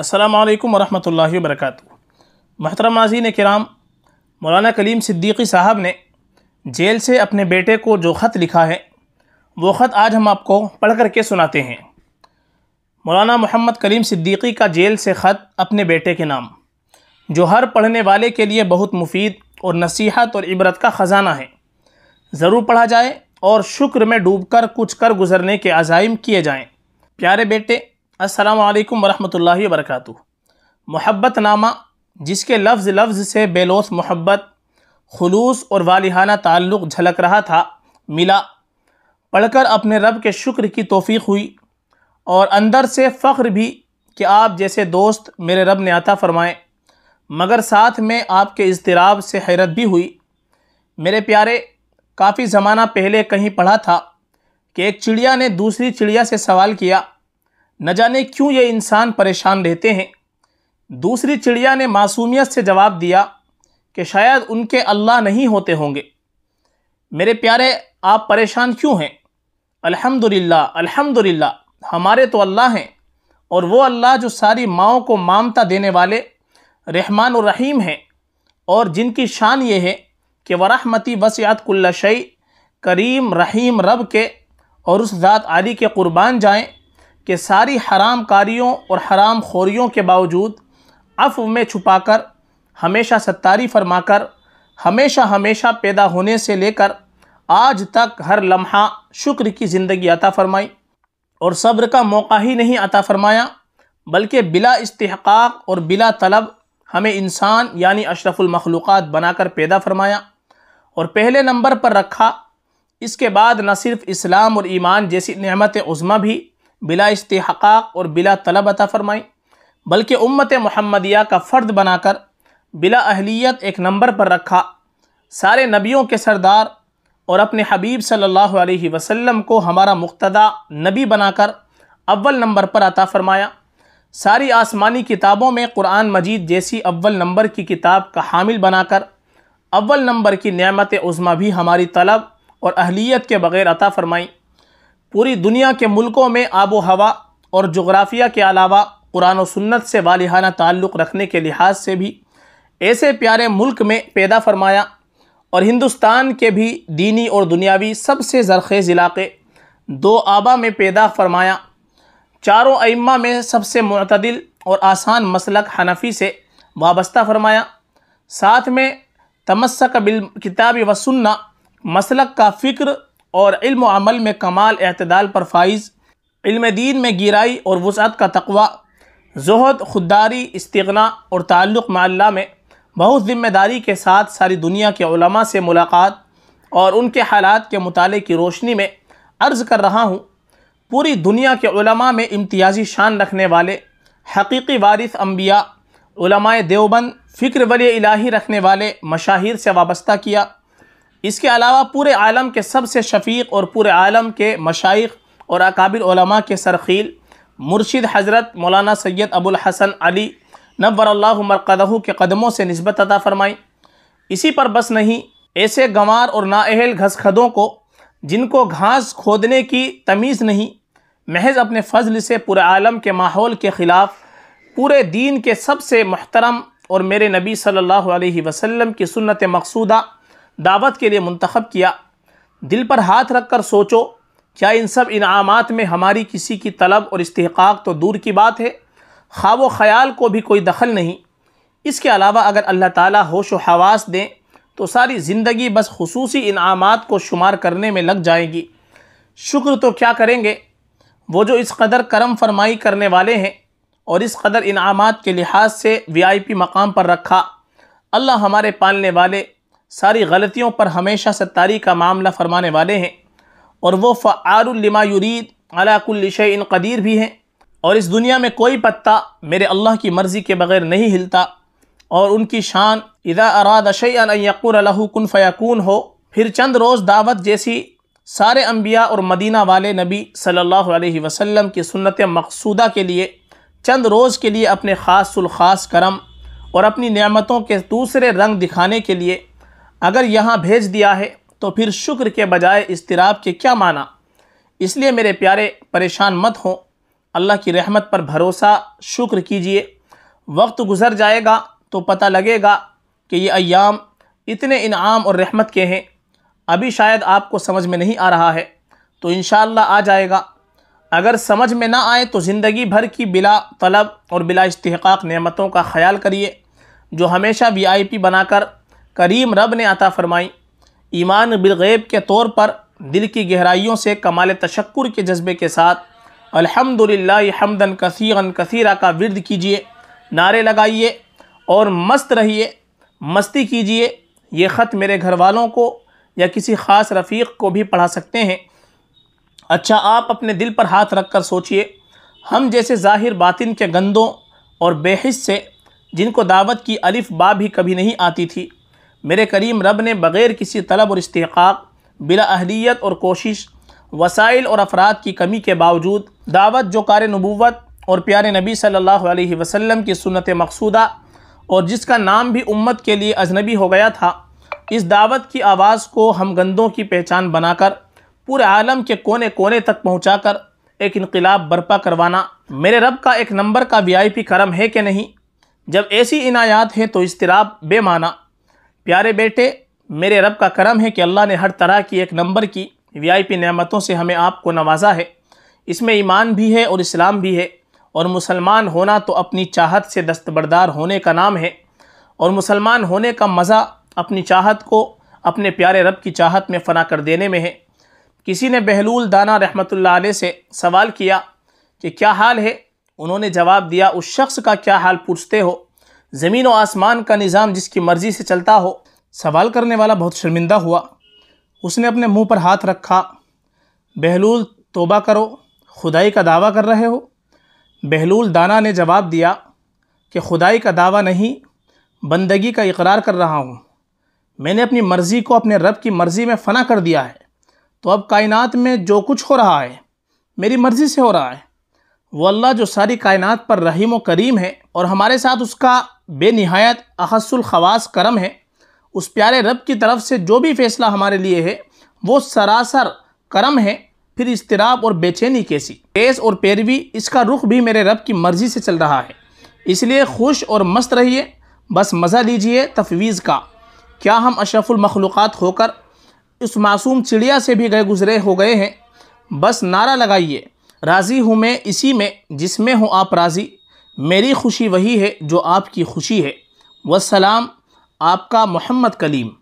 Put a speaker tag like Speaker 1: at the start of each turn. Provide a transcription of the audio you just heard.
Speaker 1: السلام علیکم ورحمۃ اللہ وبرکاتہ محترم ناظرین کرام مولانا کلیم صدیقی صاحب نے جیل سے اپنے بیٹے کو جو خط لکھا ہے وہ خط آج ہم آپ کو پڑھ کر کے سناتے ہیں مولانا محمد کلیم صدیقی کا جیل سے خط اپنے بیٹے کے نام جو ہر پڑھنے والے کے لیے بہت مفید اور نصیحت اور عبرت کا خزانہ ہے ضرور پڑھا جائے اور شکر میں ڈوب کر کچھ کر گزرنے کے عزائم کیے جائیں پیارے بیٹے السلام علیکم ورحمۃ اللہ وبرکاتہ محبت نامہ جس کے لفظ لفظ سے بیلوس محبت خلوص اور والحانہ تعلق جھلک رہا تھا ملا پڑھ کر اپنے رب کے شکر کی توفیق ہوئی اور اندر سے فخر بھی کہ آپ جیسے دوست میرے رب نے عطا فرمائے مگر ساتھ میں آپ کے اضطراب سے حیرت بھی ہوئی میرے پیارے کافی زمانہ پہلے کہیں پڑھا تھا کہ ایک چڑیا نے دوسری چڑیا سے سوال کیا نہ جانے کیوں یہ انسان پریشان رہتے ہیں دوسری چڑیا نے معصومیت سے جواب دیا کہ شاید ان کے اللہ نہیں ہوتے ہوں گے میرے پیارے آپ پریشان کیوں ہیں الحمد للہ الحمد للہ ہمارے تو اللہ ہیں اور وہ اللہ جو ساری ماؤں کو مامتا دینے والے رحمان الرحیم ہیں اور جن کی شان یہ ہے کہ ورحمتی کل شعی کریم رحیم رب کے اور اس ذات عالی کے قربان جائیں کہ ساری حرام کاریوں اور حرام خوریوں کے باوجود عفو میں چھپا کر ہمیشہ ستاری فرما کر ہمیشہ ہمیشہ پیدا ہونے سے لے کر آج تک ہر لمحہ شکر کی زندگی عطا فرمائی اور صبر کا موقع ہی نہیں عطا فرمایا بلکہ بلا استحقاق اور بلا طلب ہمیں انسان یعنی اشرف المخلوقات بنا کر پیدا فرمایا اور پہلے نمبر پر رکھا اس کے بعد نہ صرف اسلام اور ایمان جیسی نعمت عظمہ بھی بلا استحقاق اور بلا طلب عطا فرمائی بلکہ امت محمدیہ کا فرد بنا کر بلا اہلیت ایک نمبر پر رکھا سارے نبیوں کے سردار اور اپنے حبیب صلی اللہ علیہ وسلم کو ہمارا مقتدہ نبی بنا کر اول نمبر پر عطا فرمایا ساری آسمانی کتابوں میں قرآن مجید جیسی اول نمبر کی کتاب کا حامل بنا کر اول نمبر کی نعمت عظمہ بھی ہماری طلب اور اہلیت کے بغیر عطا فرمائیں پوری دنیا کے ملکوں میں آب و ہوا اور جغرافیہ کے علاوہ قرآن و سنت سے والحانہ تعلق رکھنے کے لحاظ سے بھی ایسے پیارے ملک میں پیدا فرمایا اور ہندوستان کے بھی دینی اور دنیاوی سب سے زرخیز علاقے دو آبا میں پیدا فرمایا چاروں ائمہ میں سب سے معتدل اور آسان مسلک حنفی سے وابستہ فرمایا ساتھ میں تمسک بالکتاب و سننا مسلک کا فکر اور علم و عمل میں کمال اعتدال پر فائز علم دین میں گیرائی اور وسعت کا تقوی زہد خودداری استغنا اور تعلق اللہ میں بہت ذمہ داری کے ساتھ ساری دنیا کے علماء سے ملاقات اور ان کے حالات کے مطالعے کی روشنی میں عرض کر رہا ہوں پوری دنیا کے علماء میں امتیازی شان رکھنے والے حقیقی وارث انبیاء علماء دیوبند فکر ولی الہی رکھنے والے مشاہیر سے وابستہ کیا اس کے علاوہ پورے عالم کے سب سے شفیق اور پورے عالم کے مشائق اور اقابل علماء کے سرخیل مرشد حضرت مولانا سید ابو الحسن علی نبور اللہ مرقدہ کے قدموں سے نسبت عطا فرمائیں اسی پر بس نہیں ایسے گمار اور نااہل گھسخدوں کو جن کو گھاس کھودنے کی تمیز نہیں محض اپنے فضل سے پورے عالم کے ماحول کے خلاف پورے دین کے سب سے محترم اور میرے نبی صلی اللہ علیہ وسلم کی سنت مقصودہ دعوت کے لیے منتخب کیا دل پر ہاتھ رکھ کر سوچو کیا ان سب انعامات میں ہماری کسی کی طلب اور استحقاق تو دور کی بات ہے خواب و خیال کو بھی کوئی دخل نہیں اس کے علاوہ اگر اللہ تعالیٰ ہوش و حواس دیں تو ساری زندگی بس خصوصی انعامات کو شمار کرنے میں لگ جائے گی شکر تو کیا کریں گے وہ جو اس قدر کرم فرمائی کرنے والے ہیں اور اس قدر انعامات کے لحاظ سے وی آئی پی مقام پر رکھا اللہ ہمارے پالنے والے ساری غلطیوں پر ہمیشہ ستاری کا معاملہ فرمانے والے ہیں اور وہ فعار علا کل الشن قدیر بھی ہیں اور اس دنیا میں کوئی پتہ میرے اللہ کی مرضی کے بغیر نہیں ہلتا اور ان کی شان اذا اراد یقور کن فیقون ہو پھر چند روز دعوت جیسی سارے انبیاء اور مدینہ والے نبی صلی اللہ علیہ وسلم کی سنت مقصودہ کے لیے چند روز کے لیے اپنے خاص الخاص کرم اور اپنی نعمتوں کے دوسرے رنگ دکھانے کے لیے اگر یہاں بھیج دیا ہے تو پھر شکر کے بجائے اضطراب کے کیا مانا اس لیے میرے پیارے پریشان مت ہوں اللہ کی رحمت پر بھروسہ شکر کیجئے وقت گزر جائے گا تو پتہ لگے گا کہ یہ ایام اتنے انعام اور رحمت کے ہیں ابھی شاید آپ کو سمجھ میں نہیں آ رہا ہے تو انشاءاللہ آ جائے گا اگر سمجھ میں نہ آئے تو زندگی بھر کی بلا طلب اور بلا استحقاق نعمتوں کا خیال کریے جو ہمیشہ وی آئی پی بنا کر کریم رب نے عطا فرمائی ایمان بالغیب کے طور پر دل کی گہرائیوں سے کمال تشکر کے جذبے کے ساتھ الحمد للہ کثیغن کثیرہ کا ورد کیجئے نعرے لگائیے اور مست رہیے مستی کیجئے یہ خط میرے گھر والوں کو یا کسی خاص رفیق کو بھی پڑھا سکتے ہیں اچھا آپ اپنے دل پر ہاتھ رکھ کر سوچئے ہم جیسے ظاہر باطن کے گندوں اور بے حص سے جن کو دعوت کی الف با بھی کبھی نہیں آتی تھی میرے کریم رب نے بغیر کسی طلب اور استحقاق بلا اہلیت اور کوشش وسائل اور افراد کی کمی کے باوجود دعوت جو کار نبوت اور پیارے نبی صلی اللہ علیہ وسلم کی سنت مقصودہ اور جس کا نام بھی امت کے لیے اجنبی ہو گیا تھا اس دعوت کی آواز کو ہم گندوں کی پہچان بنا کر پورے عالم کے کونے کونے تک پہنچا کر ایک انقلاب برپا کروانا میرے رب کا ایک نمبر کا وی آئی پی کرم ہے کہ نہیں جب ایسی عنایات ہیں تو اضطراب بے معنی پیارے بیٹے میرے رب کا کرم ہے کہ اللہ نے ہر طرح کی ایک نمبر کی وی آئی پی نعمتوں سے ہمیں آپ کو نوازا ہے اس میں ایمان بھی ہے اور اسلام بھی ہے اور مسلمان ہونا تو اپنی چاہت سے دستبردار ہونے کا نام ہے اور مسلمان ہونے کا مزہ اپنی چاہت کو اپنے پیارے رب کی چاہت میں فنا کر دینے میں ہے کسی نے بہلول دانا رحمت اللہ علیہ سے سوال کیا کہ کیا حال ہے انہوں نے جواب دیا اس شخص کا کیا حال پوچھتے ہو زمین و آسمان کا نظام جس کی مرضی سے چلتا ہو سوال کرنے والا بہت شرمندہ ہوا اس نے اپنے منہ پر ہاتھ رکھا بہلول توبہ کرو خدائی کا دعویٰ کر رہے ہو بہلول دانا نے جواب دیا کہ خدائی کا دعویٰ نہیں بندگی کا اقرار کر رہا ہوں میں نے اپنی مرضی کو اپنے رب کی مرضی میں فنا کر دیا ہے تو اب کائنات میں جو کچھ ہو رہا ہے میری مرضی سے ہو رہا ہے وہ اللہ جو ساری کائنات پر رحیم و کریم ہے اور ہمارے ساتھ اس کا بے نہایت احس الخواص کرم ہے اس پیارے رب کی طرف سے جو بھی فیصلہ ہمارے لیے ہے وہ سراسر کرم ہے پھر اضطراب اور بے چینی کیسی تیز اور پیروی اس کا رخ بھی میرے رب کی مرضی سے چل رہا ہے اس لیے خوش اور مست رہیے بس مزہ لیجئے تفویض کا کیا ہم اشرف المخلوقات ہو کر اس معصوم چڑیا سے بھی گئے گزرے ہو گئے ہیں بس نعرہ لگائیے راضی ہوں میں اسی میں جس میں ہوں آپ راضی میری خوشی وہی ہے جو آپ کی خوشی ہے وسلام آپ کا محمد کلیم